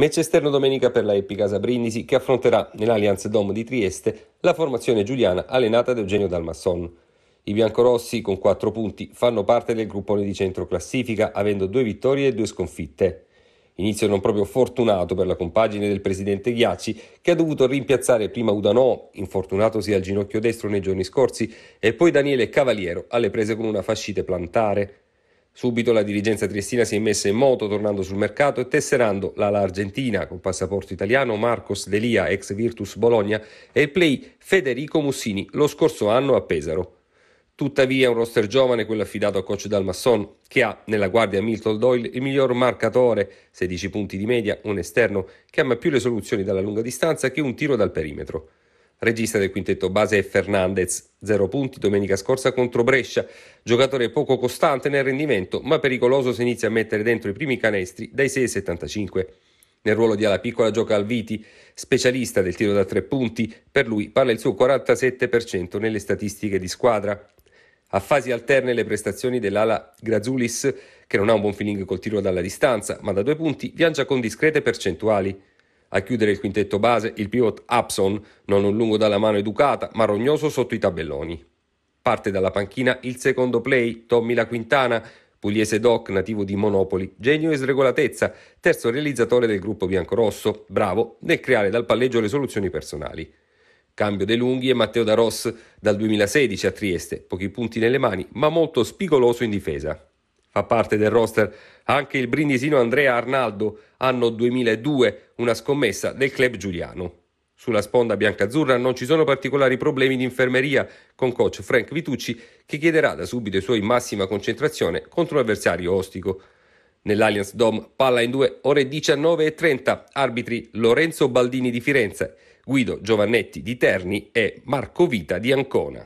Match esterno domenica per la EP Casa Brindisi che affronterà nell'Allianz Dom di Trieste la formazione giuliana allenata da Eugenio Dalmasson. I biancorossi con 4 punti fanno parte del gruppone di centro classifica avendo due vittorie e due sconfitte. Inizio non proprio fortunato per la compagine del presidente Ghiacci, che ha dovuto rimpiazzare prima Udanò, infortunatosi al ginocchio destro nei giorni scorsi, e poi Daniele Cavaliero alle prese con una fascite plantare. Subito la dirigenza triestina si è messa in moto tornando sul mercato e tesserando l'ala argentina con passaporto italiano Marcos Delia, ex Virtus Bologna, e il play Federico Mussini lo scorso anno a Pesaro. Tuttavia un roster giovane, quello affidato a coach Dalmasson, che ha nella guardia Milton Doyle il miglior marcatore, 16 punti di media, un esterno che ama più le soluzioni dalla lunga distanza che un tiro dal perimetro regista del quintetto base è Fernandez, 0 punti domenica scorsa contro Brescia, giocatore poco costante nel rendimento ma pericoloso se inizia a mettere dentro i primi canestri dai 6,75. Nel ruolo di ala piccola gioca Alviti, specialista del tiro da 3 punti, per lui parla il suo 47% nelle statistiche di squadra. A fasi alterne le prestazioni dell'ala Grazulis, che non ha un buon feeling col tiro dalla distanza, ma da due punti viaggia con discrete percentuali. A chiudere il quintetto base il pivot Upson, non un lungo dalla mano educata, ma rognoso sotto i tabelloni. Parte dalla panchina il secondo play, Tommy La Quintana, pugliese doc nativo di Monopoli, genio e sregolatezza, terzo realizzatore del gruppo biancorosso, bravo nel creare dal palleggio le soluzioni personali. Cambio De Lunghi e Matteo Da Ros dal 2016 a Trieste, pochi punti nelle mani, ma molto spigoloso in difesa. Fa parte del roster anche il brindisino Andrea Arnaldo, anno 2002, una scommessa del club giuliano. Sulla sponda biancazzurra non ci sono particolari problemi di infermeria, con coach Frank Vitucci che chiederà da subito i suoi massima concentrazione contro l'avversario ostico. Nell'Allianz Dom palla in due ore 19 e 30, arbitri Lorenzo Baldini di Firenze, Guido Giovannetti di Terni e Marco Vita di Ancona.